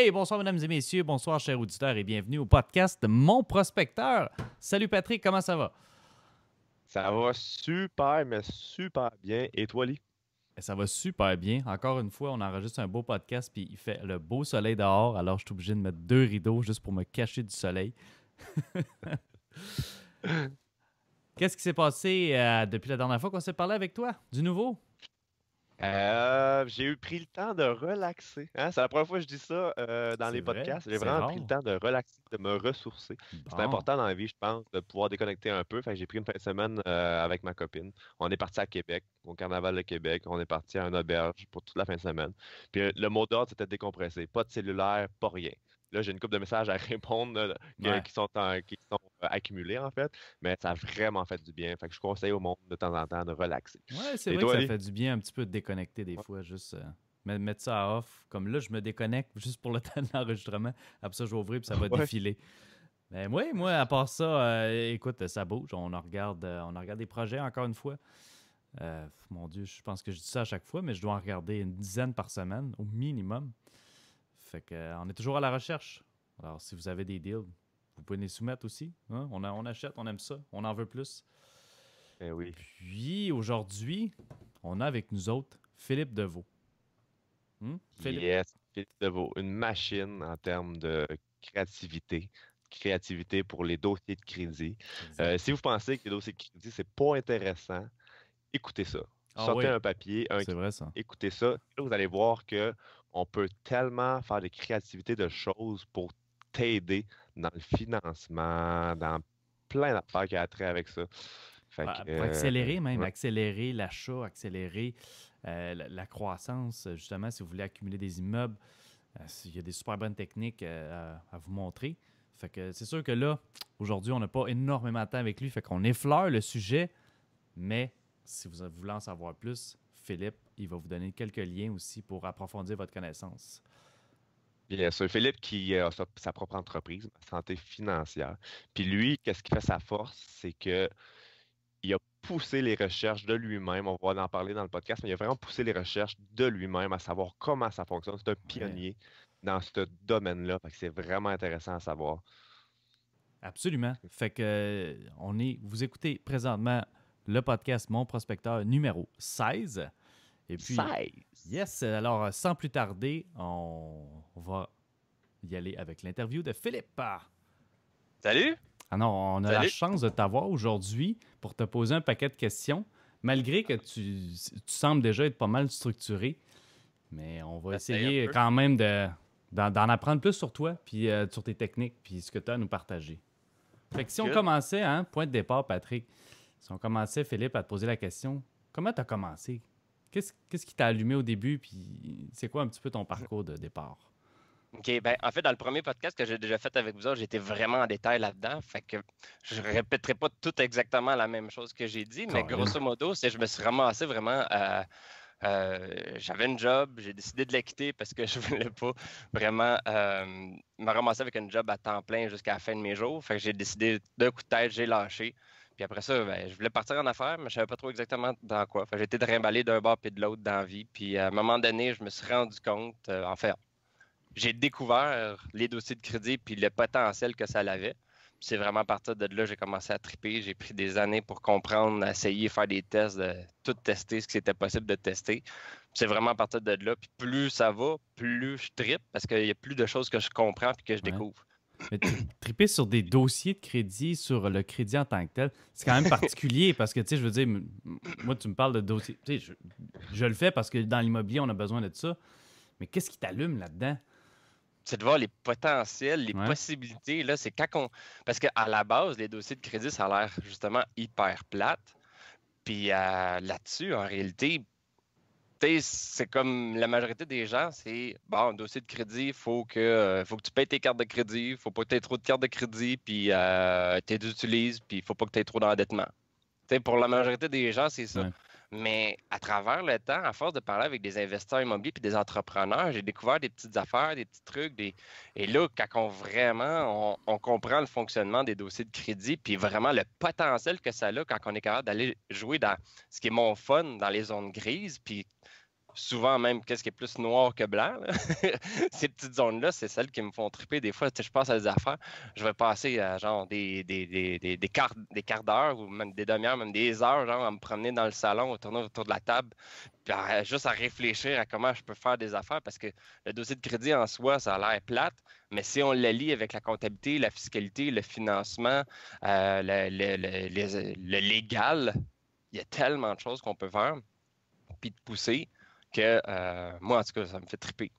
Hey, bonsoir mesdames et messieurs, bonsoir chers auditeurs et bienvenue au podcast de Mon Prospecteur. Salut Patrick, comment ça va? Ça va super, mais super bien. Et toi, Lee? Eh, ça va super bien. Encore une fois, on enregistre un beau podcast, puis il fait le beau soleil dehors, alors je suis obligé de mettre deux rideaux juste pour me cacher du soleil. Qu'est-ce qui s'est passé euh, depuis la dernière fois qu'on s'est parlé avec toi? Du nouveau? Euh, j'ai eu pris le temps de relaxer. Hein. C'est la première fois que je dis ça euh, dans les podcasts. J'ai vraiment pris le temps de relaxer, de me ressourcer. C'est important dans la vie, je pense, de pouvoir déconnecter un peu. j'ai pris une fin de semaine euh, avec ma copine. On est parti à Québec, au Carnaval de Québec. On est parti à une auberge pour toute la fin de semaine. Puis le mot d'ordre, c'était décompresser. Pas de cellulaire, pas rien. Là, j'ai une coupe de messages à répondre qui, sont euh, accumulés, en fait. Mais ça a vraiment fait du bien. Fait je conseille au monde de temps en temps de relaxer. Ouais, c'est vrai que ça fait du bien un petit peu de déconnecter des fois, juste. Euh, mettre ça à off. Comme là, je me déconnecte juste pour le temps de l'enregistrement. Après ça, je vais ouvrir et ça va défiler. Mais oui, moi, à part ça, euh, écoute, ça bouge. On en regarde, on regarde des projets encore une fois. mon Dieu, je pense que je dis ça à chaque fois, mais je dois en regarder une dizaine par semaine au minimum. Euh, on est toujours à la recherche. Alors, si vous avez des deals, vous pouvez les soumettre aussi. Hein. On, achète, on aime ça, on en veut plus. Et eh oui. Puis aujourd'hui, on a avec nous autres Philippe Deveau. Hmm? Philippe. Yes, Philippe Deveau, une machine en termes de créativité créativité pour les dossiers de crédit. Euh, si vous pensez que les dossiers de crédit, c'est pas intéressant, écoutez ça. Ah Sortez un papier, un... écoutez ça. vous allez voir que on peut tellement faire des créativités de choses pour t'aider dans le financement, dans plein d'affaires qui a trait avec ça. Bah, pour accélérer euh, même, accélérer l'achat, accélérer euh, la, croissance, justement, si vous voulez accumuler des immeubles, euh, il y a des super bonnes techniques à, vous montrer. Fait c'est sûr que là, aujourd'hui, on n'a pas énormément de temps avec lui, fait qu'on effleure le sujet, mais si vous voulez en savoir plus, Philippe. Il va vous donner quelques liens aussi pour approfondir votre connaissance. Bien sûr. Philippe qui euh, a sa, propre entreprise, santé financière. Puis lui, qu'est-ce qui fait sa force? C'est que il a poussé les recherches de lui-même. On va en parler dans le podcast, mais il a vraiment poussé les recherches de lui-même à savoir comment ça fonctionne. C'est un pionnier dans ce domaine-là. que C'est vraiment intéressant à savoir. Absolument. Fait que euh, on est. Vous écoutez présentement le podcast Mon Prospecteur numéro 16. Et puis, yes, alors euh, sans plus tarder, on va y aller avec l'interview de Philippe. Salut! Ah non, on a la chance de t'avoir aujourd'hui pour te poser un paquet de questions, malgré que tu, sembles déjà être pas mal structuré. Mais on va essayer quand même de, d'en, apprendre plus sur toi, puis euh, sur tes techniques, puis ce que tu as à nous partager. Fait que si on commençait, hein, point de départ, Patrick, si on commençait, Philippe, à te poser la question, comment tu as commencé? Qu'est-ce qui t'a allumé au début, puis c'est quoi un petit peu ton parcours de départ? OK, ben, en fait, dans le premier podcast que j'ai déjà fait avec vous autres, j'étais vraiment en détail là-dedans. Fait que je répéterai pas tout exactement la même chose que j'ai dit, mais grosso modo, c'est je me suis ramassé vraiment à. j'avais une job, j'ai décidé de la quitter parce que je voulais pas vraiment euh, me ramasser avec une job à temps plein jusqu'à la fin de mes jours. Fait que j'ai décidé d'un coup de tête, j'ai lâché. Puis après ça, ben, je voulais partir en affaires, mais je savais pas trop exactement dans quoi. Enfin, J'étais remballer d'un bord puis de l'autre dans la vie. Puis à un moment donné, je me suis rendu compte, euh, en fait, j'ai découvert les dossiers de crédit puis le potentiel que ça avait. C'est vraiment à partir de là que j'ai commencé à triper. J'ai pris des années pour comprendre, essayer, faire des tests, tout tester ce qui était possible de tester. C'est vraiment à partir de là. Puis plus ça va, plus je tripe parce qu'il y a plus de choses que je comprends puis que je découvre. Mais triper sur des dossiers de crédit, sur le crédit en tant que tel, c'est quand même particulier parce que, tu sais, je veux dire, moi, tu me parles de dossier. Tu sais, je, le fais parce que dans l'immobilier, on a besoin de ça. Mais qu'est-ce qui t'allume là-dedans? C'est de voir les potentiels, les possibilités. Là, c'est quand on. Parce qu'à la base, les dossiers de crédit, ça a l'air justement hyper plate. Puis euh, là-dessus, en réalité, c'est comme la majorité des gens, c'est bon, un dossier de crédit, faut que, euh, faut que tu payes tes cartes de crédit, il faut pas que tu aies trop de cartes de crédit, puis euh, tu les utilises, puis il faut pas que tu aies trop d'endettement. pour la majorité des gens, c'est ça. Mais à travers le temps, à force de parler avec des investisseurs immobiliers puis des entrepreneurs, j'ai découvert des petites affaires, des petits trucs. Des... Et là, quand on vraiment on, comprend le fonctionnement des dossiers de crédit, puis vraiment le potentiel que ça a quand on est capable d'aller jouer dans ce qui est mon fun, dans les zones grises, puis souvent même qu'est-ce qui est plus noir que blanc. Ces petites zones-là, c'est celles qui me font triper. Des fois, je passe à des affaires, je vais passer genre des, des, des, quarts, d'heure ou même des demi-heures, même des heures, genre à me promener dans le salon, autour de la table, juste à réfléchir à comment je peux faire des affaires parce que le dossier de crédit en soi, ça a l'air plate, mais si on le lit avec la comptabilité, la fiscalité, le financement, euh, le, le légal, il y a tellement de choses qu'on peut faire puis de pousser que euh, moi, en tout cas, ça me fait triper.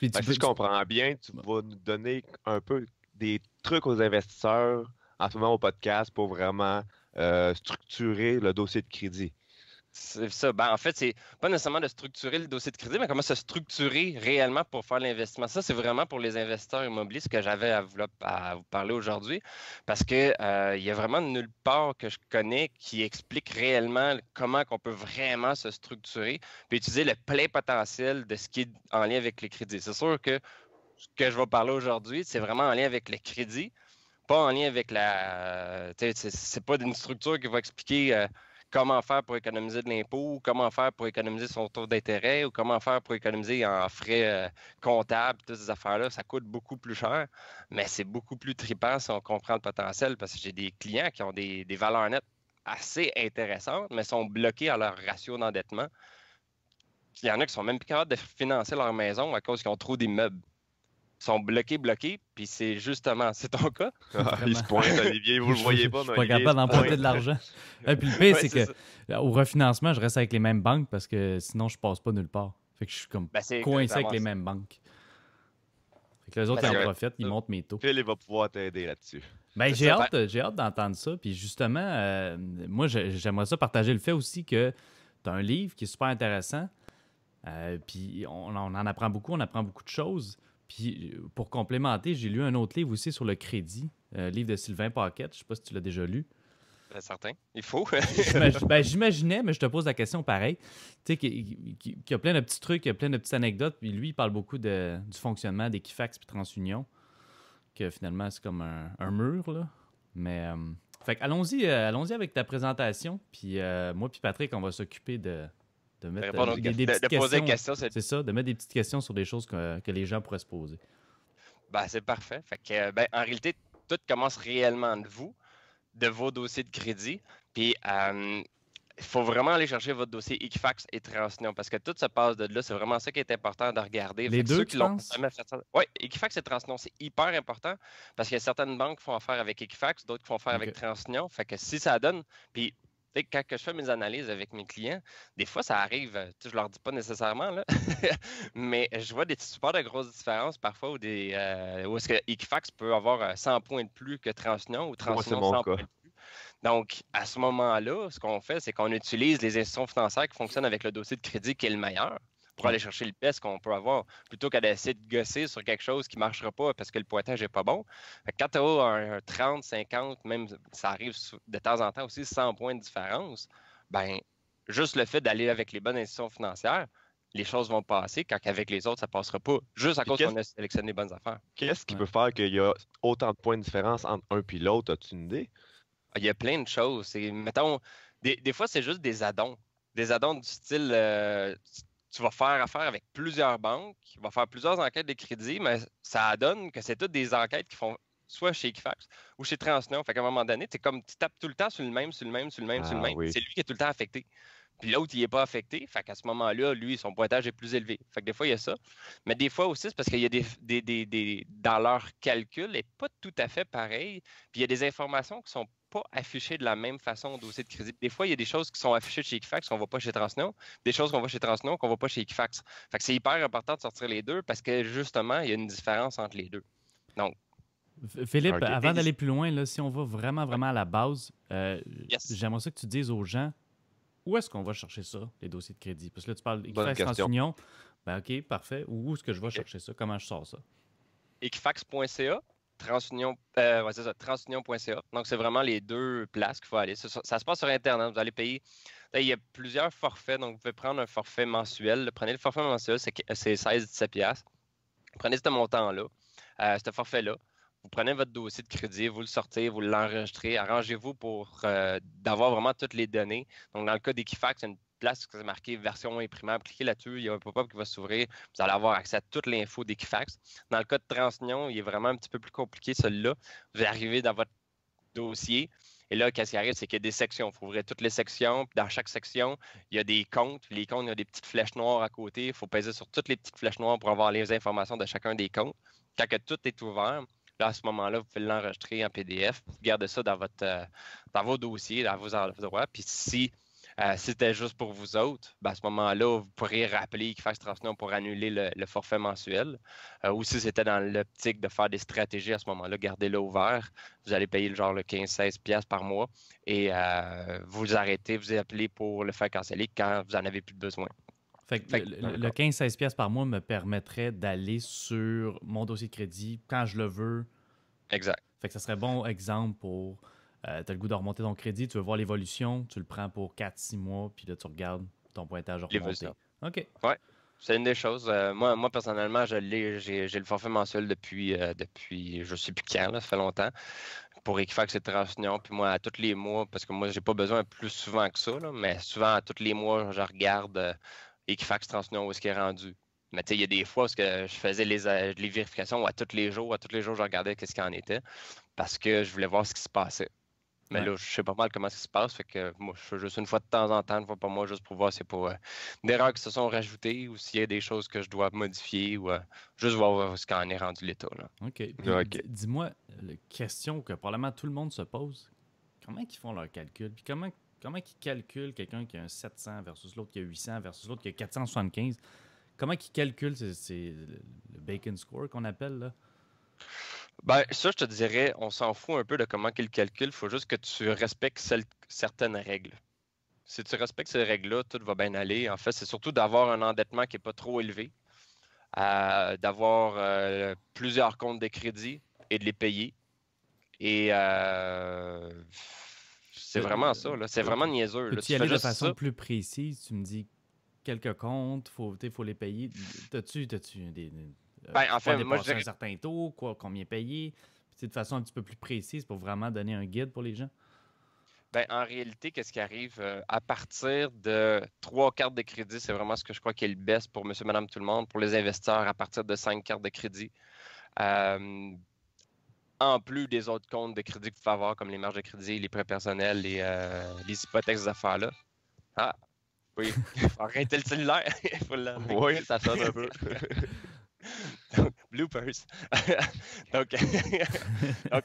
Ben, si je comprends bien, tu vas nous donner un peu des trucs aux investisseurs en ce moment au podcast pour vraiment euh, structurer le dossier de crédit ça. Ben, en fait, c'est pas nécessairement de structurer le dossier de crédit, mais comment se structurer réellement pour faire l'investissement. Ça, c'est vraiment pour les investisseurs immobiliers ce que j'avais à vous, parler aujourd'hui, parce que euh, il y a vraiment nulle part que je connais qui explique réellement comment on peut vraiment se structurer puis utiliser le plein potentiel de ce qui est en lien avec les crédits. C'est sûr que ce que je vais parler aujourd'hui, c'est vraiment en lien avec les crédits, pas en lien avec la. Ce c'est pas une structure qui va expliquer. Euh, comment faire pour économiser de l'impôt, comment faire pour économiser son taux d'intérêt ou comment faire pour économiser en frais euh, comptables, toutes ces affaires-là, ça coûte beaucoup plus cher, mais c'est beaucoup plus tripant si on comprend le potentiel parce que j'ai des clients qui ont des, des valeurs nettes assez intéressantes, mais sont bloqués à leur ratio d'endettement. Il y en a qui sont même plus capables de financer leur maison à cause qu'ils ont trop d'immeubles sont bloqués, bloqués, puis c'est justement, c'est ton cas. Ah, il se pointe, Olivier, vous le voyez pas. Je suis pas capable d'emporter de l'argent. Et ah, puis le pire, c'est que euh, au refinancement, je reste avec les mêmes banques parce que sinon, je passe pas nulle part. Fait que je suis comme ben, coincé avec les mêmes banques. Fait que les autres, ben, ils en profitent, ils montent mes taux. Quel il va pouvoir t'aider là-dessus. Ben, j'ai hâte, j'ai hâte d'entendre ça. Puis justement, euh, moi, j'aimerais ça partager le fait aussi que tu as un livre qui est super intéressant. Euh, puis on en apprend beaucoup, on apprend beaucoup de choses. Puis euh, pour complémenter, j'ai lu un autre livre aussi sur le crédit, euh, livre de Sylvain Paquette. Je ne sais pas si tu l'as déjà lu. Ben, certain, il faut. ben, J'imaginais, mais je te pose la question pareil. Tu sais, qu'il y a plein de petits trucs, il y a plein de petites anecdotes. Puis lui, il parle beaucoup du fonctionnement d'Equifax puis TransUnion, que finalement, c'est comme un, mur, là. Mais, euh, allons-y avec ta présentation. Puis moi, puis Patrick, on va s'occuper de, de euh, poser des, questions. C'est ça, de mettre des petites questions sur des choses que, les gens pourraient se poser. Ben, c'est parfait. que, euh, ben, en réalité, tout commence réellement de vous, de vos dossiers de crédit. Puis, il euh, faut vraiment aller chercher votre dossier Equifax et TransUnion parce que tout se passe de là. C'est vraiment ça qui est important de regarder. Les deux, qui Oui, Equifax et TransUnion, c'est hyper important parce que certaines banques font affaire avec Equifax, d'autres qui font affaire avec TransUnion. Fait que si ça donne, puis quand je fais mes analyses avec mes clients, des fois, ça arrive, euh, je ne leur dis pas nécessairement, mais je vois des supports de grosses différences parfois euh, où, des, Equifax peut avoir 100 euh, points de plus que TransUnion ou TransUnion 100 points de plus. Donc, à ce moment-là, ce qu'on fait, c'est qu'on utilise les institutions financières qui fonctionnent avec le dossier de crédit qui est le meilleur aller chercher le peste qu'on peut avoir, plutôt qu'à essayer de gosser sur quelque chose qui ne marchera pas parce que le pointage n'est pas bon. quand tu as un, 30, 50, même ça arrive de temps en temps aussi 100 points de différence, ben juste le fait d'aller avec les bonnes institutions financières, les choses vont passer quand avec les autres, ça passera pas, juste à cause qu'on a sélectionné les bonnes affaires. Qu'est-ce qui peut faire qu'il y a autant de points de différence entre un puis l'autre? As-tu une idée? Ah, il y a plein de choses. Mettons, des, fois, c'est juste des addons. Des addons du style, euh, tu vas faire affaire avec plusieurs banques, tu vas faire plusieurs enquêtes de crédit, mais ça donne que c'est toutes des enquêtes qui font soit chez Equifax ou chez Transunion. Fait qu'à un moment donné, c'est comme tu tapes tout le temps sur le même, sur le même, sur le même, sur le ah même. C'est lui qui est tout le temps affecté. Puis l'autre, il n'est pas affecté. Fait qu'à ce moment-là, lui, son pointage est plus élevé. Fait des fois, il y a ça. Mais des fois aussi, c'est parce qu'il y a des, des, des, dans leur calcul, n'est pas tout à fait pareil. Puis il y a des informations qui sont pas de la même façon au dossier de crédit. Des fois, il y a des choses qui sont affichées chez Equifax qu'on ne voit pas chez Transno, des choses qu'on va chez Transno qu'on ne voit pas chez Equifax. Fait que c'est hyper important de sortir les deux parce que justement, il y a une différence entre les deux. Donc, Philippe, avant d'aller plus loin, là, si on va vraiment, vraiment à la base, euh, j'aimerais ça que tu dises aux gens où est-ce qu'on va chercher ça, les dossiers de crédit? Parce que là, tu parles Equifax TransUnion. Ben OK, parfait. Où est-ce que je vais chercher ça? Comment je sors ça? Equifax.ca transunion.ca. Euh, donc, c'est vraiment les deux places qu'il faut aller. Ça, se passe sur Internet. Vous allez payer. il y a plusieurs forfaits. Donc, vous pouvez prendre un forfait mensuel. Prenez le forfait mensuel, c'est 16-17$. Prenez ce montant-là, euh, ce forfait-là. Vous prenez votre dossier de crédit, vous le sortez, vous l'enregistrez. Arrangez-vous pour euh, d'avoir vraiment toutes les données. Donc, dans le cas d'Equifax, une place que c'est marqué version imprimable. Cliquez là-dessus, il y a un pop-up qui va s'ouvrir. Vous allez avoir accès à toute l'info d'Equifax. Dans le cas de Transunion, il est vraiment un petit peu plus compliqué, celui-là. Vous arrivez dans votre dossier. Et là, qu'est-ce qui arrive, c'est qu'il y a des sections. Il faut ouvrir toutes les sections. Puis dans chaque section, il y a des comptes. les comptes, il y a des petites flèches noires à côté. Il faut peser sur toutes les petites flèches noires pour avoir les informations de chacun des comptes. Quand que tout est ouvert, là, à ce moment-là, vous pouvez l'enregistrer en PDF. Vous gardez ça dans, votre, euh, dans vos dossiers, dans vos endroits. Puis si euh, si c'était juste pour vous autres, ben, à ce moment-là, vous pourriez rappeler qu'il fasse transmission pour annuler le, forfait mensuel. Euh, ou si c'était dans l'optique de faire des stratégies à ce moment-là, gardez-le ouvert. Vous allez payer le genre le 15-16$ par mois et euh, vous arrêtez, vous appelez pour le faire canceller quand vous n'en avez plus besoin. le, 15-16$ par mois me permettrait d'aller sur mon dossier de crédit quand je le veux. Exact. Fait que ça serait bon exemple pour euh, tu as le goût de remonter ton crédit, tu veux voir l'évolution, tu le prends pour 4-6 mois, puis là, tu regardes ton pointage remonté. OK. Ouais. C'est une des choses. Euh, moi, personnellement, j'ai, le forfait mensuel depuis, euh, depuis je ne sais plus quand, ça fait longtemps, pour Equifax et TransUnion. Puis moi, à tous les mois, parce que moi, je n'ai pas besoin plus souvent que ça, mais souvent, à tous les mois, je regarde Equifax, TransUnion, où est-ce qu'il est rendu. Mais tu sais, il y a des fois où que je faisais les, les vérifications à tous les jours, à tous les jours, je regardais qu'est-ce qu'il en était, parce que je voulais voir ce qui se passait. Mais là, je sais pas mal comment ça se passe. Fait que euh, moi, je fais juste une fois de temps en temps, une fois pas moi juste pour voir si c'est pour euh, des erreurs qui se sont rajoutées ou s'il y a des choses que je dois modifier ou euh, juste voir ce qu'en est rendu l'état. OK. Dis-moi, la question que probablement tout le monde se pose, comment ils font leurs calculs? Puis comment, comment ils calculent quelqu'un qui a un 700 versus l'autre qui a 800 versus l'autre qui a 475? Comment ils calculent c'est, le bacon score qu'on appelle, là? Ben, ça, je te dirais, on s'en fout un peu de comment qu'il calcule. Il faut juste que tu respectes certaines règles. Si tu respectes ces règles-là, tout va bien aller. En fait, c'est surtout d'avoir un endettement qui n'est pas trop élevé, d'avoir euh, plusieurs comptes de crédit et de les payer. Et euh, c'est vraiment ça. C'est vraiment niaiseux. Si tu y aller de façon plus précise. Tu me dis quelques comptes, il faut, les payer. T'as-tu des euh, ben, en fait, moi, un certain taux, combien payer, C'est de façon un petit peu plus précise pour vraiment donner un guide pour les gens. Ben, en réalité, qu'est-ce qui arrive euh, à partir de trois cartes de crédit, c'est vraiment ce que je crois qui est le best pour monsieur, madame, tout le monde, pour les investisseurs à partir de cinq cartes de crédit. Euh, en plus des autres comptes de crédit que vous pouvez avoir, comme les marges de crédit, les prêts personnels, les, les hypothèques, là Ah, oui, arrêtez le cellulaire. oui, ça sonne un peu. bloopers. donc,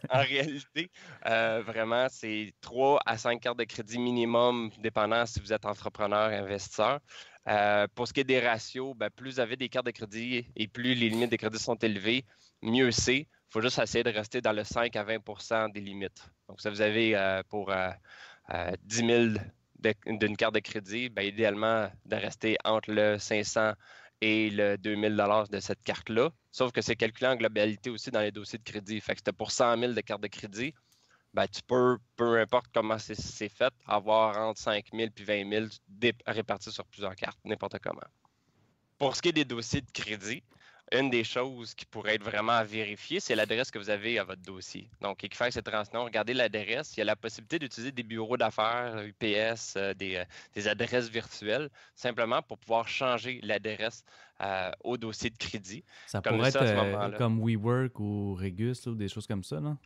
en réalité, euh, vraiment, c'est 3 à 5 cartes de crédit minimum, dépendant si vous êtes entrepreneur, investisseur. Euh, pour ce qui est des ratios, ben, plus vous avez des cartes de crédit et plus les limites de crédit sont élevées, mieux c'est. Il faut juste essayer de rester dans le 5 à 20 des limites. Donc, ça, vous avez euh, pour 10 000 d'une carte de crédit, ben, idéalement, de rester entre le 500 et et le 2000 de cette carte-là. Sauf que c'est calculé en globalité aussi dans les dossiers de crédit. Fait que c'était pour 100 000 de carte de crédit. Ben, tu peux, peu importe comment c'est, fait, avoir entre 5 000 et 20 000 répartis sur plusieurs cartes, n'importe comment. Pour ce qui est des dossiers de crédit, une des choses qui pourrait être vraiment à vérifier, c'est l'adresse que vous avez à votre dossier. Donc, Equifax et Transnon, regardez l'adresse. Il y a la possibilité d'utiliser des bureaux d'affaires, UPS, euh, euh, des, adresses virtuelles, simplement pour pouvoir changer l'adresse euh, au dossier de crédit. Ça pourrait être comme WeWork ou Regus ou des choses comme ça, non?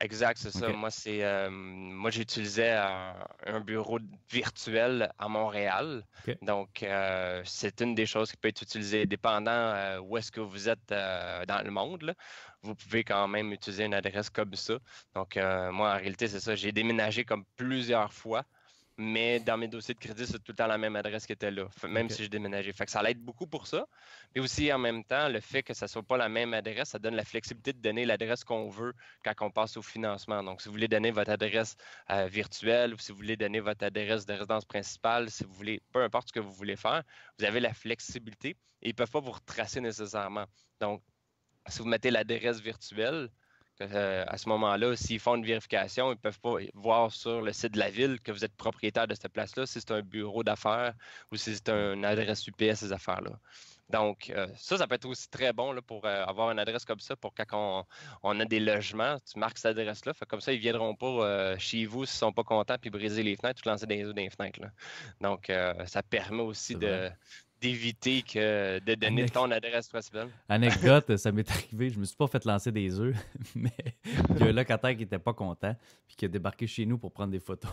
Exact, c'est ça. Moi, c'est euh, moi j'utilisais un bureau virtuel à Montréal. Donc, euh, c'est une des choses qui peut être utilisée dépendant euh, où est-ce que vous êtes dans le monde. Vous pouvez quand même utiliser une adresse comme ça. Donc, moi, en réalité, c'est ça. J'ai déménagé comme plusieurs fois mais dans mes dossiers de crédit, c'est tout le temps la même adresse qui était là, même si je déménageais. Fait que ça l'aide beaucoup pour ça. Mais aussi, en même temps, le fait que ça ne soit pas la même adresse, ça donne la flexibilité de donner l'adresse qu'on veut quand on passe au financement. Donc, si vous voulez donner votre adresse euh, virtuelle ou si vous voulez donner votre adresse de résidence principale, si vous voulez, peu importe ce que vous voulez faire, vous avez la flexibilité et ils ne peuvent pas vous retracer nécessairement. Donc, si vous mettez l'adresse virtuelle, euh, à ce moment-là, s'ils font une vérification, ils ne peuvent pas voir sur le site de la ville que vous êtes propriétaire de cette place-là, si c'est un bureau d'affaires ou si c'est une adresse UPS, ces affaires-là. Donc, euh, ça, ça peut être aussi très bon là, pour euh, avoir une adresse comme ça pour quand on, a des logements, tu marques cette adresse-là. Comme ça, ils ne viendront pas chez vous s'ils ne sont pas contents puis briser les fenêtres tu lancer des œufs dans les fenêtres. Donc, ça permet aussi de, d'éviter que de donner ton adresse principale. Anecdote, ça m'est arrivé, je me suis pas fait lancer des œufs, mais il y a un locataire qui était pas content puis qui a débarqué chez nous pour prendre des photos.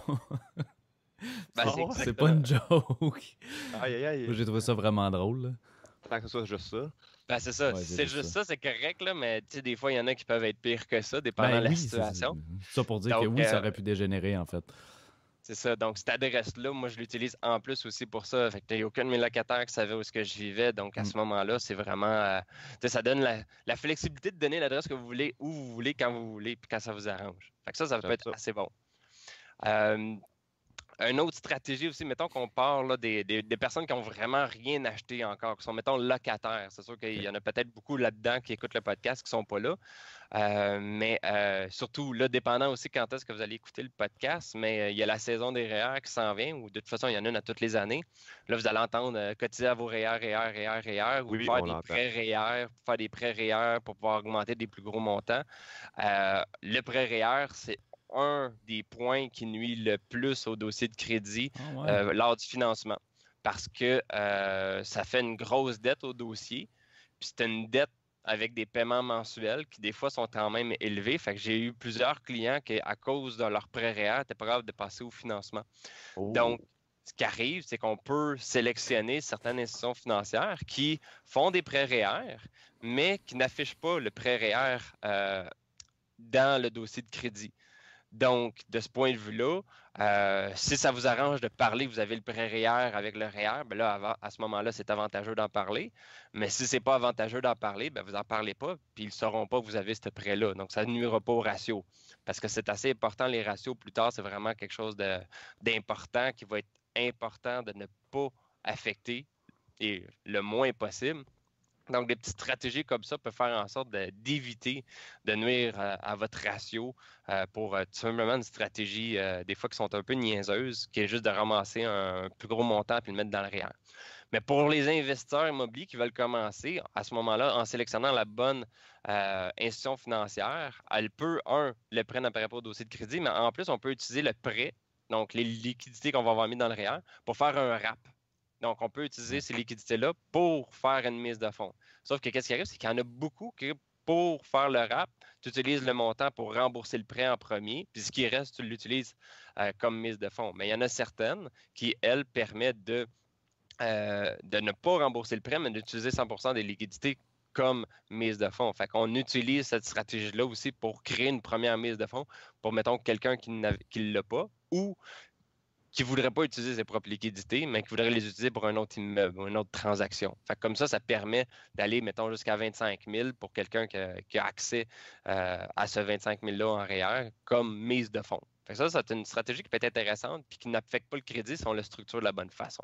Ben, c'est pas une joke. J'ai trouvé ça vraiment drôle. juste ça. Ben, c'est juste ça, c'est correct, là, mais des fois, il y en a qui peuvent être pires que ça, dépendant ben de la situation. Ça, pour dire que oui, ça euh, aurait pu dégénérer, en fait. C'est ça. Donc, cette adresse-là, moi, je l'utilise en plus aussi pour ça. Fait que n'y a aucun de mes locataires qui savait où ce que je vivais. Donc, à mm. ce moment-là, c'est vraiment. Euh, ça donne la, flexibilité de donner l'adresse que vous voulez, où vous voulez, quand vous voulez, puis quand ça vous arrange. Fait que ça, ça peut être assez bon. Euh, une autre stratégie aussi, mettons qu'on parle des, personnes qui n'ont vraiment rien acheté encore, qui sont, mettons, locataires. C'est sûr qu'il y en a peut-être beaucoup là-dedans qui écoutent le podcast qui ne sont pas là. Euh, mais euh, surtout, là, dépendant aussi quand est-ce que vous allez écouter le podcast, mais euh, il y a la saison des REER e qui s'en vient, ou de toute façon, il y en a une à toutes les années. Là, vous allez entendre cotiser à vos REER, REER, REER, REER, ou e faire, des prêts REER, faire des prêts REER pour pouvoir augmenter des plus gros montants. le prêt REER, e c'est un des points qui nuit le plus au dossier de crédit ah euh, lors du financement parce que euh, ça fait une grosse dette au dossier. Puis c'est une dette avec des paiements mensuels qui, des fois, sont quand même élevés. Fait que j'ai eu plusieurs clients qui, à cause de leur prêt réel, étaient pas capables de passer au financement. Oh. Donc, ce qui arrive, c'est qu'on peut sélectionner certaines institutions financières qui font des prêts REER, mais qui n'affichent pas le prêt REER euh, dans le dossier de crédit. Donc, de ce point de vue-là, euh, si ça vous arrange de parler, vous avez le prêt reer avec le REER, ben là, à ce moment-là, c'est avantageux d'en parler. Mais si ce n'est pas avantageux d'en parler, ben vous n'en parlez pas, puis ils ne sauront pas que vous avez ce prêt-là. Donc, ça ne nuira pas au ratio. Parce que c'est assez important, les ratios plus tard, c'est vraiment quelque chose d'important qui va être important de ne pas affecter le moins possible donc, des petites stratégies comme ça peuvent faire en sorte d'éviter de, nuire euh, à, votre ratio euh, pour euh, tout simplement une stratégie, des fois, qui sont un peu niaiseuses, qui est juste de ramasser un plus gros montant puis le mettre dans le réel. Mais pour les investisseurs immobiliers qui veulent commencer, à ce moment-là, en sélectionnant la bonne institution financière, elle peut, un, le prendre par rapport au dossier de crédit, mais en plus, on peut utiliser le prêt, donc les liquidités qu'on va avoir mis dans le réel, pour faire un RAP. Donc, on peut utiliser ces liquidités-là pour faire une mise de fonds. Sauf que qu'est-ce qui arrive, c'est qu'il y en a beaucoup qui, pour faire le rap, tu utilises le montant pour rembourser le prêt en premier, puis ce qui reste, tu l'utilises euh, comme mise de fonds. Mais il y en a certaines qui, elles, permettent de, euh, de ne pas rembourser le prêt, mais d'utiliser 100 des liquidités comme mise de fonds. Fait qu'on utilise cette stratégie-là aussi pour créer une première mise de fonds pour, mettons, quelqu'un qui ne l'a pas ou qui ne voudrait pas utiliser ses propres liquidités, mais qui voudraient les utiliser pour un autre immeuble une autre transaction. comme ça, ça permet d'aller, mettons, jusqu'à 25 000 pour quelqu'un qui, a accès euh, à ce 25 000-là en REER e comme mise de fonds. ça, c'est une stratégie qui peut être intéressante puis qui n'affecte pas le crédit si on le structure de la bonne façon.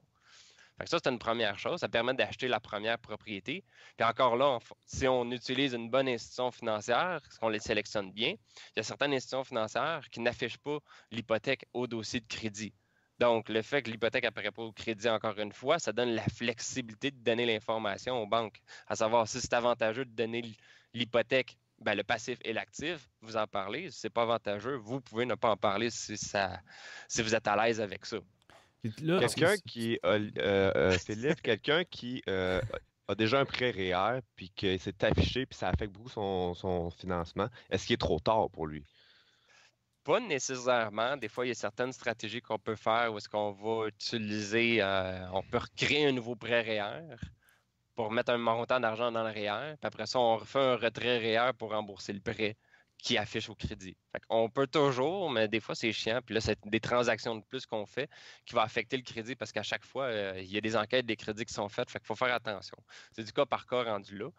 ça, c'est une première chose. Ça permet d'acheter la première propriété. Puis encore là, si on utilise une bonne institution financière, qu'on les sélectionne bien, il y a certaines institutions financières qui n'affichent pas l'hypothèque au dossier de crédit. Donc, le fait que l'hypothèque n'apparaît pas au crédit encore une fois, ça donne la flexibilité de donner l'information aux banques, à savoir si c'est avantageux de donner l'hypothèque ben, le passif et l'actif, vous en parlez. Si ce n'est pas avantageux, vous pouvez ne pas en parler si, ça, si vous êtes à l'aise avec ça. Euh, euh, quelqu'un qui, quelqu'un euh, qui a déjà un prêt réel, puis que c'est affiché, puis ça affecte beaucoup son financement, est-ce qu'il est trop tard pour lui? Pas nécessairement. Des fois, il y a certaines stratégies qu'on peut faire où est-ce qu'on va utiliser, euh, on peut recréer un nouveau prêt REER e pour mettre un montant d'argent dans le REER. E puis après ça, on refait un retrait REER e pour rembourser le prêt qui affiche au crédit. on peut toujours, mais des fois, c'est chiant. Puis là, c'est des transactions de plus qu'on fait qui va affecter le crédit parce qu'à chaque fois, euh, il y a des enquêtes des crédits qui sont faites. Fait faut faire attention. C'est du cas par cas rendu là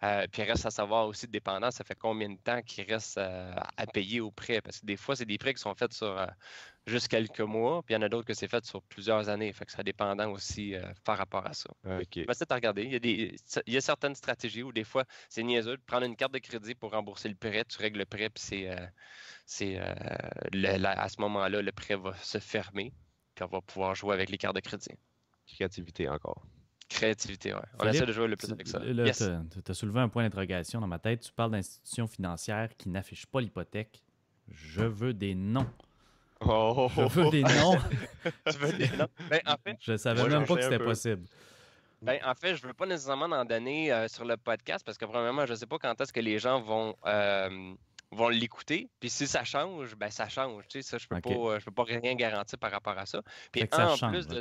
puis euh, puis reste à savoir aussi, dépendant, ça fait combien de temps qu'il reste euh, à payer au prêt. Parce que des fois, c'est des prêts qui sont faits sur euh, juste quelques mois, puis il y en a d'autres que c'est fait sur plusieurs années. Fait que ça dépendant aussi par rapport à ça. OK. Mais c'est à regarder. Il y, a il y a certaines stratégies où des fois, c'est niaiseux de prendre une carte de crédit pour rembourser le prêt, tu règles le prêt, puis c'est, c'est à ce moment-là, le prêt va se fermer, puis on va pouvoir jouer avec les cartes de crédit. Créativité encore créativité, ouais. On essaie de jouer le plus avec ça. tu as soulevé un point d'interrogation dans ma tête. Tu parles d'institutions financières qui n'affichent pas l'hypothèque. Je veux des noms. Oh. Je veux des noms. tu veux ben, savais même pas que c'était possible. Ben, en fait, je ne veux pas nécessairement en donner euh, sur le podcast parce que, probablement, je sais pas quand est-ce que les gens vont, euh, vont l'écouter. Puis si ça change, ben, ça change. je ne euh, peux, pas, rien garantir par rapport à ça. Puis en plus de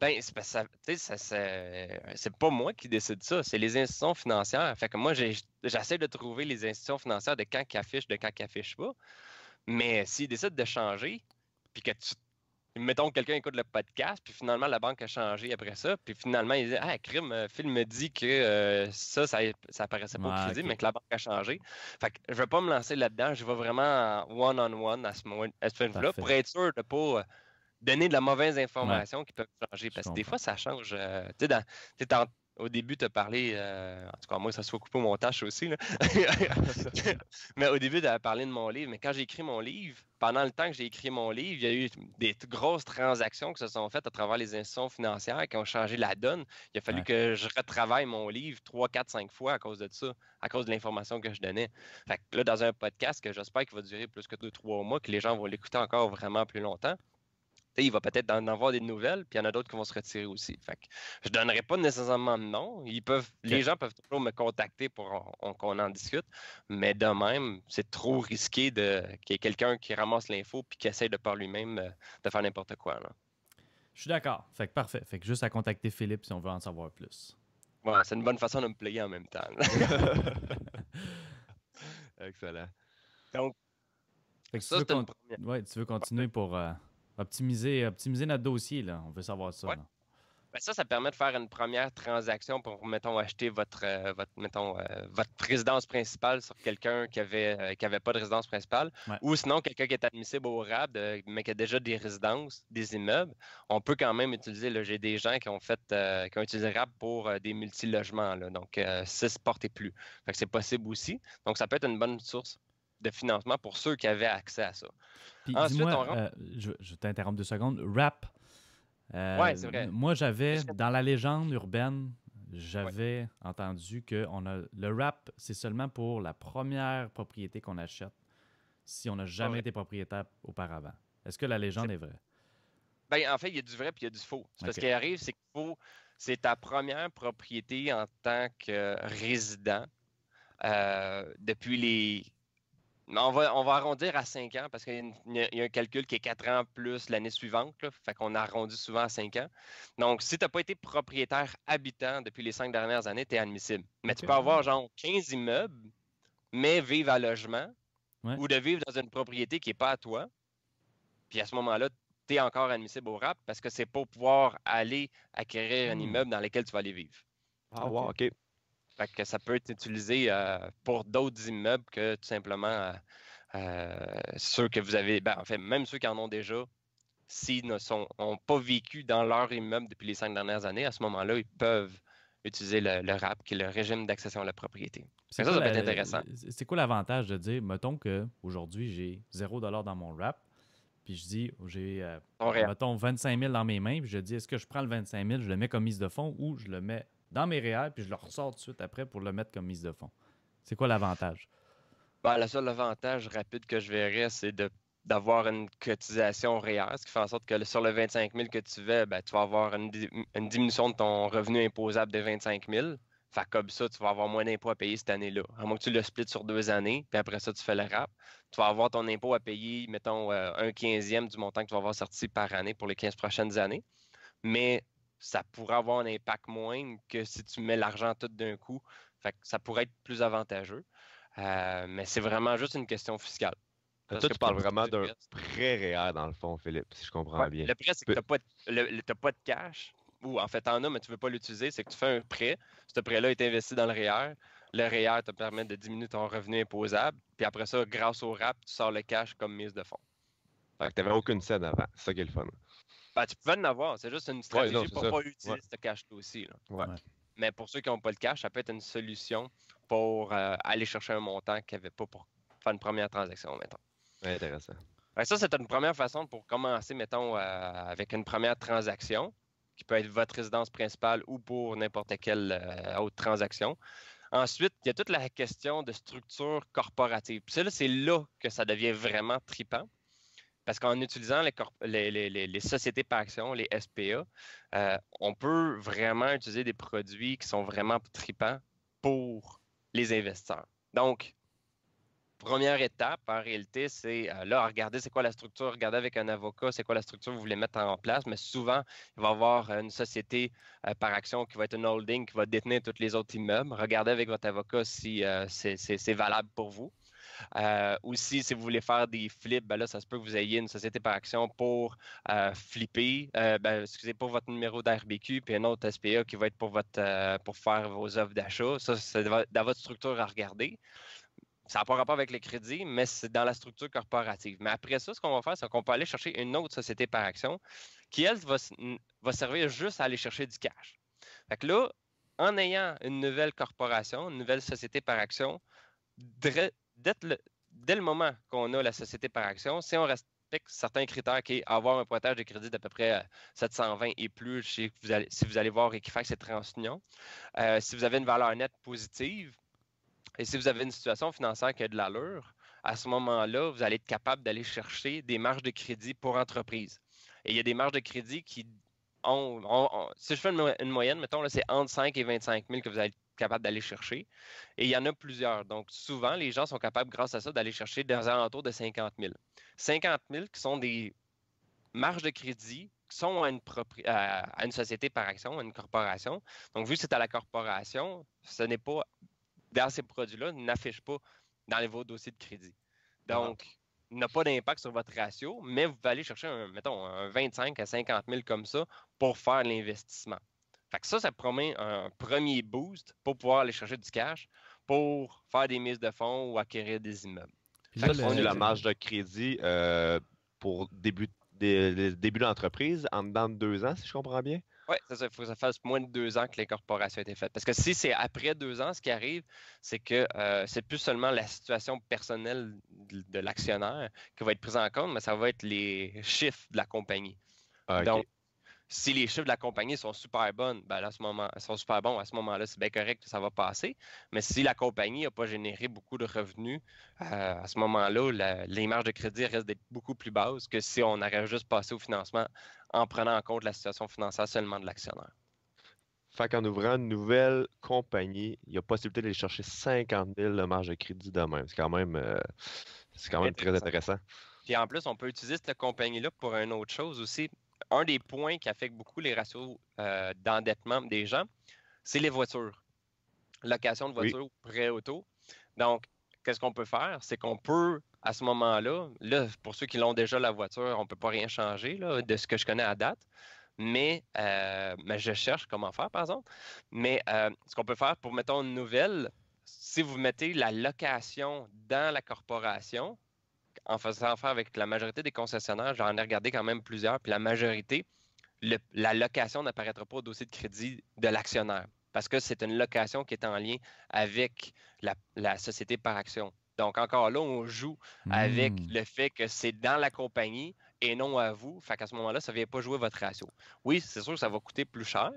ben, c'est ça, euh, pas moi qui décide ça, c'est les institutions financières. Fait que moi, j'essaie de trouver les institutions financières de quand qui affichent, de quand qui affichent pas. Mais s'ils décident de changer, puis que tu mettons que quelqu'un écoute le podcast, puis finalement la banque a changé après ça, puis finalement il dit Ah, crime, euh, Phil me dit que euh, ça, ça, apparaissait pas au mais que la banque a changé. Fait que je vais pas me lancer là-dedans, je vais vraiment one-on-one -on -one à ce moment-là pour être sûr de pas donner de la mauvaise information qui peut changer. parce que des fois, ça change. Euh, tu sais, au début, tu as parlé, euh, en tout cas, moi, ça se fait coupé mon tâche aussi. mais au début, tu as parlé de mon livre. Mais quand j'ai écrit mon livre, pendant le temps que j'ai écrit mon livre, il y a eu des grosses transactions qui se sont faites à travers les institutions financières qui ont changé la donne. Il a fallu que je retravaille mon livre trois, quatre, cinq fois à cause de ça, à cause de l'information que je donnais. Fait là, dans un podcast que j'espère qu'il va durer plus que deux, trois mois, que les gens vont l'écouter encore vraiment plus longtemps, il va peut-être en avoir des nouvelles, puis il y en a d'autres qui vont se retirer aussi. je ne donnerai pas nécessairement de nom. Ils peuvent, Les gens peuvent toujours me contacter pour qu'on en discute, mais de même, c'est trop risqué qu'il y ait quelqu'un qui ramasse l'info puis qui essaie de par lui-même euh, de faire n'importe quoi. Je suis d'accord. Fait parfait. Fait juste à contacter Philippe si on veut en savoir plus. c'est une bonne façon de me player en même temps. Excellent. Donc, tu, veux tu veux continuer pour. Euh, Optimiser, optimiser notre dossier, là. on veut savoir ça. Ben, ça, ça permet de faire une première transaction pour, mettons, acheter votre, euh, votre, mettons, euh, votre résidence principale sur quelqu'un qui n'avait euh, avait pas de résidence principale, ou sinon quelqu'un qui est admissible au RAB, mais qui a déjà des résidences, des immeubles. On peut quand même utiliser, j'ai des gens qui ont fait, qui utilisé RAB pour des multilogements, là, donc six portes et plus. c'est possible aussi. Donc, ça peut être une bonne source de financement pour ceux qui avaient accès à ça. Puis Ensuite, euh, je, t'interromps deux secondes. Rap. Euh, moi, j'avais, dans la légende urbaine, j'avais entendu que on a, le rap, c'est seulement pour la première propriété qu'on achète si on n'a jamais été propriétaire auparavant. Est-ce que la légende est... vraie? Ben, en fait, il y a du vrai puis il y a du faux. Ce Parce arrive, c'est que c'est ta première propriété en tant que résident euh, depuis les on va, on va arrondir à 5 ans parce qu'il y, a un calcul qui est 4 ans plus l'année suivante. Là, fait qu'on arrondit souvent à 5 ans. Donc, si tu n'as pas été propriétaire habitant depuis les 5 dernières années, tu es admissible. Mais tu peux avoir genre 15 immeubles, mais vivre à logement ou de vivre dans une propriété qui n'est pas à toi. Puis à ce moment-là, tu es encore admissible au RAP parce que c'est pour pouvoir aller acquérir un hmm. immeuble dans lequel tu vas aller vivre. Ah, ouais, OK que ça peut être utilisé euh, pour d'autres immeubles que tout simplement euh, euh, ceux que vous avez. Ben, en fait, même ceux qui en ont déjà, s'ils ne sont, pas vécu dans leur immeuble depuis les cinq dernières années, à ce moment-là, ils peuvent utiliser le, RAP, qui est le régime d'accession à la propriété. ça, ça peut être intéressant. C'est quoi l'avantage de dire, mettons que aujourd'hui j'ai 0 dans mon RAP, puis je dis, j'ai, mettons, 25 000 dans mes mains, puis je dis, est-ce que je prends le 25 000, je le mets comme mise de fonds ou je le mets dans mes réels, puis je le ressors tout de suite après pour le mettre comme mise de fond. C'est quoi l'avantage? Ben, le seul avantage rapide que je verrais, c'est de d'avoir une cotisation réelle, ce qui fait en sorte que sur le 25 000 que tu veux, ben, tu vas avoir une, diminution de ton revenu imposable de 25 000. Fait comme ça, tu vas avoir moins d'impôts à payer cette année-là. À moins que tu le splits sur deux années, puis après ça, tu fais le rap. Tu vas avoir ton impôt à payer, mettons, euh, un quinzième du montant que tu vas avoir sorti par année pour les 15 prochaines années. Mais ça pourrait avoir un impact moindre que si tu mets l'argent tout d'un coup. ça pourrait être plus avantageux. Euh, mais c'est vraiment juste une question fiscale. Ah, tu parles vraiment d'un prêt REER dans le fond, Philippe, si je comprends bien. Le prêt, c'est que tu n'as pas, de cash, ou en fait, tu en as, mais tu ne veux pas l'utiliser. C'est que tu fais un prêt. Ce prêt-là est investi dans le REER. E le REER e te permet de diminuer ton revenu imposable. Puis après ça, grâce au RAP, tu sors le cash comme mise de fonds. Tu n'avais aucune scène avant. C'est ça qui est le fun. Ben, tu pouvais en avoir. C'est juste une stratégie pour ne pas utiliser ce cash-là aussi. Mais pour ceux qui n'ont pas le cash, ça peut être une solution pour euh, aller chercher un montant qu'il n'y avait pas pour faire une première transaction, mettons. Intéressant. ça, c'est une première façon pour commencer, mettons, euh, avec une première transaction qui peut être votre résidence principale ou pour n'importe quelle euh, autre transaction. Ensuite, il y a toute la question de structure corporative. C'est là, là que ça devient vraiment tripant parce qu'en utilisant les, sociétés par action, les SPA, euh, on peut vraiment utiliser des produits qui sont vraiment tripants pour les investisseurs. Donc, première étape, en réalité, c'est euh, là, regardez c'est quoi la structure, regardez avec un avocat, c'est quoi la structure que vous voulez mettre en place, mais souvent, il va y avoir une société euh, par action qui va être une holding qui va détenir tous les autres immeubles. Regardez avec votre avocat si c'est valable pour vous. Ou euh, aussi, si vous voulez faire des flips, ben là, ça se peut que vous ayez une société par action pour euh, flipper, euh, ben, excusez, pour votre numéro d'RBQ, puis un autre SPA qui va être pour, votre, pour faire vos offres d'achat. Ça, c'est dans votre structure à regarder ça n'a pas rapport avec les crédits, mais c'est dans la structure corporative. Mais après ça, ce qu'on va faire, c'est qu'on peut aller chercher une autre société par action qui, elle, va, va servir juste à aller chercher du cash. Fait que là, en ayant une nouvelle corporation, une nouvelle société par action, dès le, moment qu'on a la société par action, si on respecte certains critères qui est avoir un pointage de crédit d'à peu près 720 euh, et plus si vous allez, si vous allez voir Equifax et TransUnion. Euh, si vous avez une valeur nette positive et si vous avez une situation financière qui a de l'allure, à ce moment-là, vous allez être capable d'aller chercher des marges de crédit pour entreprise. Et il y a des marges de crédit qui ont. si je fais une, une moyenne, mettons, c'est entre 5 et 25 000 que vous allez capable d'aller chercher. Et il y en a plusieurs. Donc, souvent, les gens sont capables, grâce à ça, d'aller chercher des alentours de 50 000. 50 000 qui sont des marges de crédit qui sont à une, société par action, à une corporation. Donc, vu que c'est à la corporation, ce n'est pas, dans ces produits-là, n'affiche pas dans vos dossiers de crédit. Donc, il ah. n'a pas d'impact sur votre ratio, mais vous allez chercher, un, mettons, un 25 à 50 000 comme ça pour faire l'investissement. Fait que ça, ça promet un premier boost pour pouvoir aller chercher du cash pour faire des mises de fonds ou acquérir des immeubles. Ça, que a la marge de crédit euh, pour début, des, en dedans de deux ans, si je comprends bien. Oui, ça, faut que ça fasse moins de deux ans que l'incorporation a été faite. Parce que si c'est après deux ans, ce qui arrive, c'est que euh, c'est plus seulement la situation personnelle de, l'actionnaire qui va être prise en compte, mais ça va être les chiffres de la compagnie. Ah, si les chiffres de la compagnie sont super bonnes, ben, à ce moment, sont super bons, à ce moment-là, c'est bien correct, ça va passer. Mais si la compagnie n'a pas généré beaucoup de revenus, euh, à ce moment-là, les marges de crédit restent beaucoup plus basses que si on arrive juste passé au financement en prenant en compte la situation financière seulement de l'actionnaire. Fait qu'en ouvrant une nouvelle compagnie, il y a possibilité d'aller chercher 50 000 de marge de crédit de même. C'est quand même, euh, quand même très intéressant. Puis en plus, on peut utiliser cette compagnie-là pour une autre chose aussi un des points qui affecte beaucoup les ratios euh, d'endettement des gens, c'est les voitures. Location de voitures prêt auto. Donc, qu'est-ce qu'on peut faire? C'est qu'on peut, à ce moment-là, là, pour ceux qui l'ont déjà la voiture, on ne peut pas rien changer de ce que je connais à date. Mais, euh, je cherche comment faire, par exemple. Mais euh, ce qu'on peut faire pour, mettons, une nouvelle, si vous mettez la location dans la corporation, en faisant affaire avec la majorité des concessionnaires, j'en ai regardé quand même plusieurs, puis la majorité, la location n'apparaîtra pas au dossier de crédit de l'actionnaire parce que c'est une location qui est en lien avec la, société par action. Donc, encore là, on joue avec hmm. le fait que c'est dans la compagnie, et non à vous. Fait qu'à ce moment-là, ça ne vient pas jouer votre ratio. Oui, c'est sûr que ça va coûter plus cher,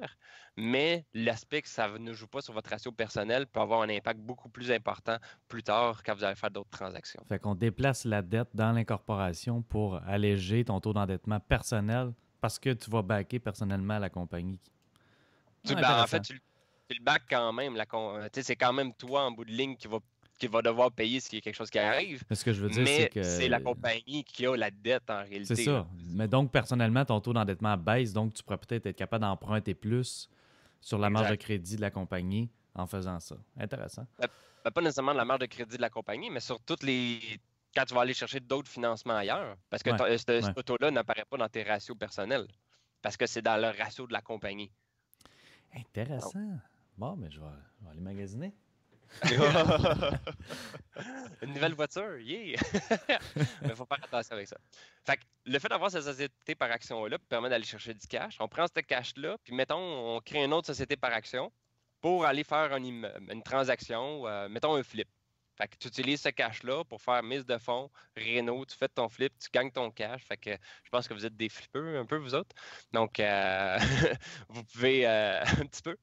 mais l'aspect que ça ne joue pas sur votre ratio personnel peut avoir un impact beaucoup plus important plus tard quand vous allez faire d'autres transactions. Fait qu'on déplace la dette dans l'incorporation pour alléger ton taux d'endettement personnel parce que tu vas backer personnellement la compagnie. Ah, ben, en fait, tu, le back quand même. C'est quand même toi en bout de ligne qui va qui va devoir payer s'il y a quelque chose qui arrive. Mais que je veux dire, c'est la compagnie qui a la dette en réalité. C'est ça. Mais donc, personnellement, ton taux d'endettement baisse, donc tu pourrais peut-être être capable d'emprunter plus sur la marge de crédit de la compagnie en faisant ça. Intéressant. Ben, ben, pas nécessairement de la marge de crédit de la compagnie, mais sur toutes les. Quand tu vas aller chercher d'autres financements ailleurs, parce que euh, ce, taux là n'apparaît pas dans tes ratios personnels, parce que c'est dans le ratio de la compagnie. Intéressant. Bon, mais ben, je vais aller magasiner. Une nouvelle voiture, yeah! Mais il faut faire attention avec ça. Fait que le fait d'avoir cette société par action-là permet d'aller chercher du cash. On prend ce cash-là, puis mettons, on crée une autre société par action pour aller faire une transaction, euh, mettons un flip. Fait que tu utilises ce cash-là pour faire mise de fonds, réno, tu fais ton flip, tu gagnes ton cash. Fait que je pense que vous êtes des flippeurs un peu, vous autres. Donc, euh, vous pouvez euh, un petit peu.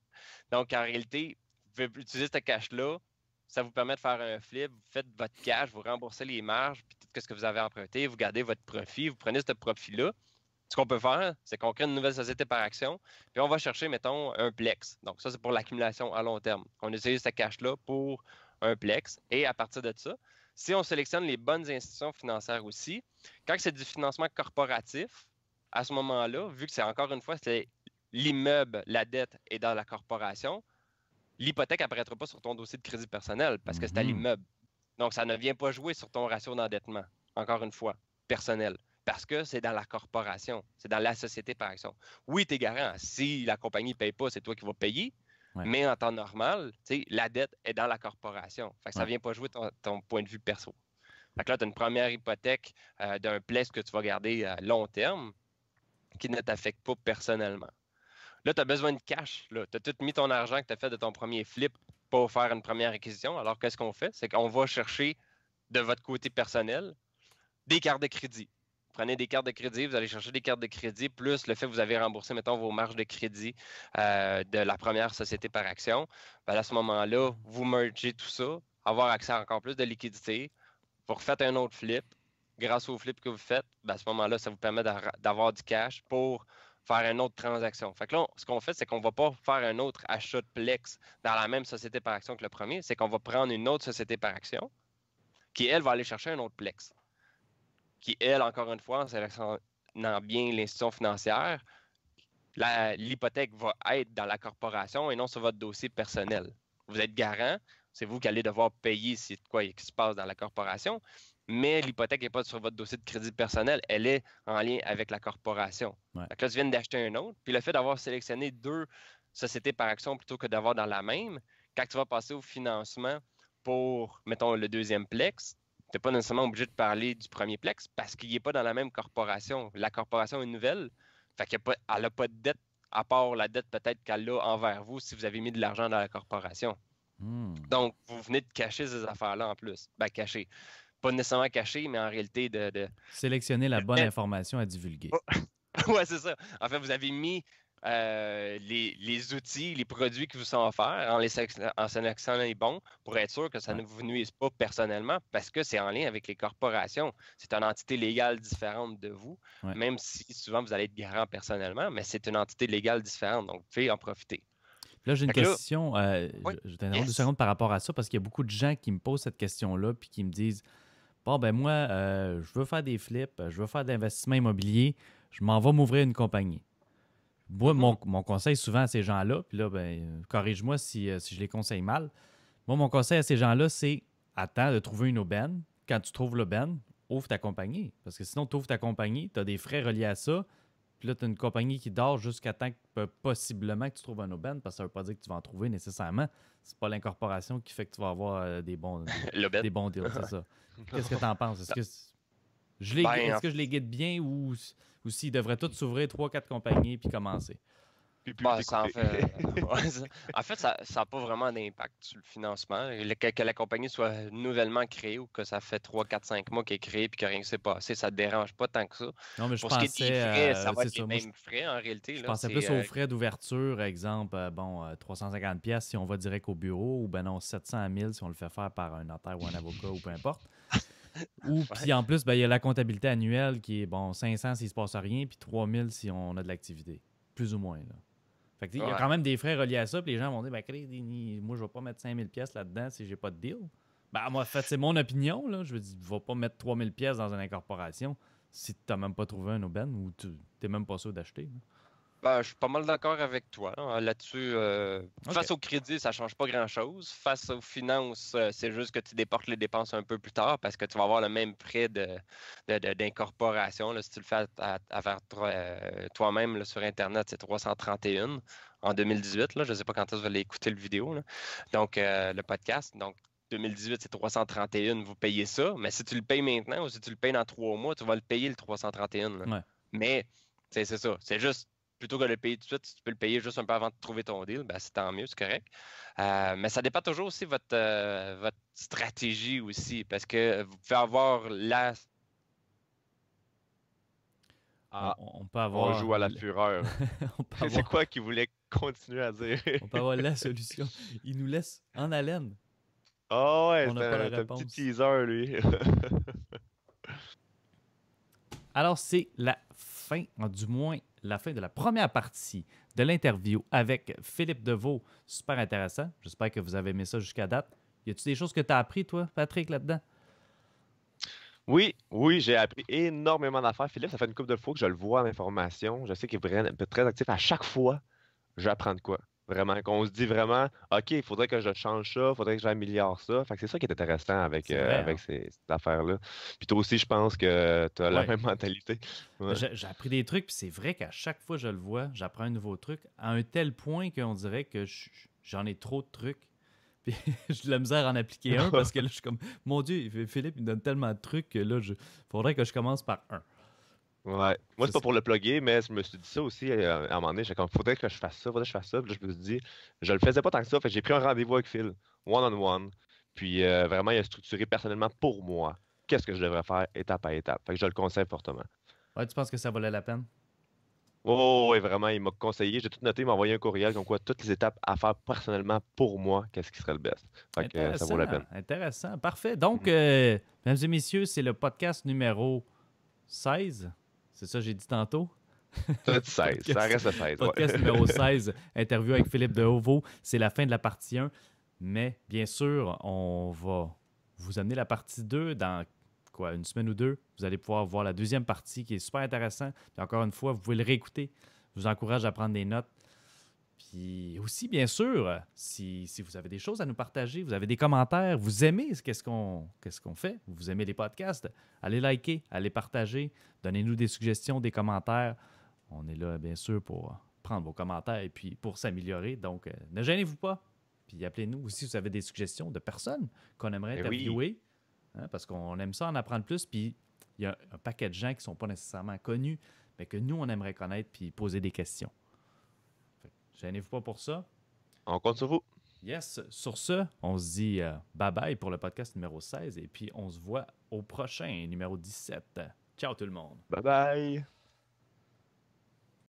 Donc, en réalité, pouvez utiliser cette cash-là, ça vous permet de faire un flip, vous faites votre cash, vous remboursez les marges, puis tout ce que vous avez emprunté, vous gardez votre profit, vous prenez ce profit-là. Ce qu'on peut faire, c'est qu'on crée une nouvelle société par action, puis on va chercher, mettons, un plex. Donc, ça, c'est pour l'accumulation à long terme. On utilise ce cash-là pour un plex, et à partir de ça, si on sélectionne les bonnes institutions financières aussi, quand c'est du financement corporatif, à ce moment-là, vu que c'est encore une fois, c'est l'immeuble, la dette est dans la corporation, l'hypothèque apparaîtra pas sur ton dossier de crédit personnel parce que c'est à mhm. l'immeuble. Donc, ça ne vient pas jouer sur ton ratio d'endettement, encore une fois, personnel, parce que c'est dans la corporation, c'est dans la société par action. Oui, tu es garant. Si la compagnie ne paye pas, c'est toi qui vas payer. Mais en temps normal, la dette est dans la corporation. ça ne vient pas jouer ton, ton, point de vue perso. Fait là, tu as une première hypothèque euh, d'un place que tu vas garder à long terme qui ne t'affecte pas personnellement. Là, tu as besoin de cash. Tu as tout mis ton argent que tu as fait de ton premier flip pour faire une première acquisition. Alors, qu'est-ce qu'on fait? C'est qu'on va chercher de votre côté personnel des cartes de crédit. prenez des cartes de crédit, vous allez chercher des cartes de crédit, plus le fait que vous avez remboursé, mettons, vos marges de crédit euh, de la première société par action. Ben, à ce moment-là, vous mergez tout ça, avoir accès à encore plus de liquidités. vous refaites un autre flip. Grâce au flip que vous faites, ben, à ce moment-là, ça vous permet d'avoir du cash pour faire une autre transaction. Fait là, ce qu'on fait, c'est qu'on ne va pas faire un autre achat de Plex dans la même société par action que le premier, c'est qu'on va prendre une autre société par action qui, elle, va aller chercher un autre Plex. Qui, elle, encore une fois, en sélectionnant bien l'institution financière, l'hypothèque va être dans la corporation et non sur votre dossier personnel. Vous êtes garant, c'est vous qui allez devoir payer si quoi il se passe dans la corporation, mais l'hypothèque n'est pas sur votre dossier de crédit personnel, elle est en lien avec la corporation. Donc là, tu viens d'acheter un autre, puis le fait d'avoir sélectionné deux sociétés par action plutôt que d'avoir dans la même, quand tu vas passer au financement pour, mettons, le deuxième plex, tu n'es pas nécessairement obligé de parler du premier plex parce qu'il n'est pas dans la même corporation. La corporation est nouvelle, fait qu'elle n'a pas de dette à part la dette peut-être qu'elle a envers vous si vous avez mis de l'argent dans la corporation. Hmm. Donc, vous venez de cacher ces affaires-là en plus. Ben, cacher pas nécessairement caché, mais en réalité de. Sélectionner la bonne information à divulguer. Oh, oui, c'est ça. En fait, vous avez mis euh, les, outils, les produits qui vous sont offerts en, les, en sélectionnant les bons pour être sûr que ça ne vous nuise pas personnellement parce que c'est en lien avec les corporations. C'est une entité légale différente de vous, même si souvent vous allez être garant personnellement, mais c'est une entité légale différente. Donc, vous pouvez en profiter. Là, j'ai une question. Euh, je secondes par rapport à ça parce qu'il y a beaucoup de gens qui me posent cette question-là puis qui me disent Bon, ben moi, euh, je veux faire des flips, euh, je veux faire de l'investissement immobilier, je m'en vais m'ouvrir une compagnie. Moi, mm-hmm. mon, conseil souvent à ces gens-là, puis là, ben, corrige-moi si, euh, si, je les conseille mal. Moi, mon conseil à ces gens-là, c'est attends de trouver une aubaine. Quand tu trouves l'aubaine, ouvre ta compagnie. Parce que sinon, tu ouvres ta compagnie, tu as des frais reliés à ça. Puis là, tu as une compagnie qui dort jusqu'à temps que ben, possiblement tu trouves un aubaine, parce que ça ne veut pas dire que tu vas en trouver nécessairement. C'est pas l'incorporation qui fait que tu vas avoir euh, des bons, des, deals, Qu'est-ce que tu en penses? Est-ce ben, que, je les, guide bien ou, ou s'ils devraient tous s'ouvrir trois, quatre compagnies puis commencer? en, fait, ça n'a pas vraiment d'impact sur le financement. que, la compagnie soit nouvellement créée ou que ça fait 3, 4, 5 mois qu'elle est créée et que rien ne s'est passé, ça ne dérange pas tant que ça. Non, mais je ce euh, ça va être les mêmes frais en réalité. Je pensais plus aux euh, frais d'ouverture, exemple, euh, bon, 350$ si on va direct au bureau ou ben non, 700 000 si on le fait faire par un notaire ou un avocat ou peu importe. Ou puis en plus, ben, il y a la comptabilité annuelle qui est bon 500 s'il ne se passe rien, puis 3000 si on a de l'activité. Plus ou moins. Là il y a quand même des frais reliés à ça. les gens vont dire, ben, moi, je vais pas mettre 5000 pièces là-dedans si j'ai pas de deal. Ben, moi, c'est mon opinion. Là. Je veux dire, va pas mettre 3000 pièces dans une incorporation si tu n'as même pas trouvé un aubaine ou tu n'es même pas sûr d'acheter. Ben, je suis pas mal d'accord avec toi hein, là-dessus. Euh, face au crédit, ça ne change pas grand-chose. Face aux finances, euh, c'est juste que tu déportes les dépenses un peu plus tard parce que tu vas avoir le même prêt d'incorporation. De, si tu le fais à, à, euh, toi-même sur Internet, c'est 331 en 2018. Là, je ne sais pas quand tu vas aller écouter le vidéo, donc le podcast. Donc, 2018, c'est 331, vous payez ça. Mais si tu le payes maintenant ou si tu le payes dans trois mois, tu vas le payer le 331. Mais c'est ça. C'est juste plutôt que de le payer tout de suite, si tu peux le payer juste un peu avant de trouver ton deal, ben, c'est tant mieux, c'est correct. Euh, mais ça dépend toujours aussi de votre, euh, votre stratégie aussi, parce que vous pouvez avoir la. Ah, ah, on, peut avoir. On joue à la fureur. C'est quoi qu'il voulait continuer à dire On peut avoir la solution. Il nous laisse en haleine. oh ouais, c'est un petit teaser, lui. Alors, c'est la fin, du moins la fin de la première partie de l'interview avec Philippe Deveau. Super intéressant. J'espère que vous avez aimé ça jusqu'à date. Y a-tu des choses que tu as appris, toi, Patrick, là-dedans? Oui, oui, j'ai appris énormément d'affaires. Philippe, ça fait une couple de fois que je le vois à l'information. Je sais qu'il est très actif. À chaque fois, j'apprends de quoi. Vraiment, qu'on se dit vraiment, OK, il faudrait que je change ça, il faudrait que j'améliore ça. Fait que c'est ça qui est intéressant avec, euh, avec hein. cette affaire-là. Puis toi aussi, je pense que tu as la même mentalité. Ben, j'ai appris des trucs, puis c'est vrai qu'à chaque fois que je le vois, j'apprends un nouveau truc à un tel point qu'on dirait que j'en ai trop de trucs. Puis j'ai de la misère à en appliquer un parce que là, je suis comme, mon Dieu, Philippe, il me donne tellement de trucs que là, il faudrait que je commence par un. Ouais. Moi, c'est pas pour le plugger, mais je me suis dit ça aussi euh, à un moment donné. J'ai faudrait que je fasse ça, faudrait que je fasse ça. je me suis dit, je le faisais pas tant que ça. j'ai pris un rendez-vous avec Phil, one-on-one. Puis euh, vraiment, il a structuré personnellement pour moi qu'est-ce que je devrais faire étape à étape. Fait je le conseille fortement. tu penses que ça valait la peine? Oh, oui, vraiment, il m'a conseillé. J'ai tout noté, il m'a envoyé un courriel Donc quoi toutes les étapes à faire personnellement pour moi, qu'est-ce qui serait le best. Euh, ça vaut la peine. Intéressant, parfait. Donc, mm. mesdames et messieurs, c'est le podcast numéro 16. C'est ça, j'ai dit tantôt? ça reste à 16. Podcast numéro 16, interview avec Philippe de Dehovo. C'est la fin de la partie 1. Mais bien sûr, on va vous amener la partie 2 dans quoi, une semaine ou deux. Vous allez pouvoir voir la deuxième partie qui est super intéressante. Puis encore une fois, vous pouvez le réécouter. Je vous encourage à prendre des notes. Puis aussi, bien sûr, euh, si, vous avez des choses à nous partager, vous avez des commentaires, vous aimez ce qu'on qu'est-ce fait, vous aimez les podcasts, allez liker, allez partager, donnez-nous des suggestions, des commentaires. On est là, bien sûr, pour euh, prendre vos commentaires et puis pour s'améliorer. Donc, euh, ne gênez-vous pas. Puis appelez-nous aussi si vous avez des suggestions de personnes qu'on aimerait eh interviewer. Oui. Hein, parce qu'on aime ça en apprendre plus. Puis il y a un paquet de gens qui ne sont pas nécessairement connus, mais que nous, on aimerait connaître puis poser des questions. Gênez-vous pas pour ça. On compte sur vous. Yes. Sur ce, on se dit euh, bye bye pour le podcast numéro 16 et puis on se voit au prochain numéro 17. Ciao tout le monde. Bye bye.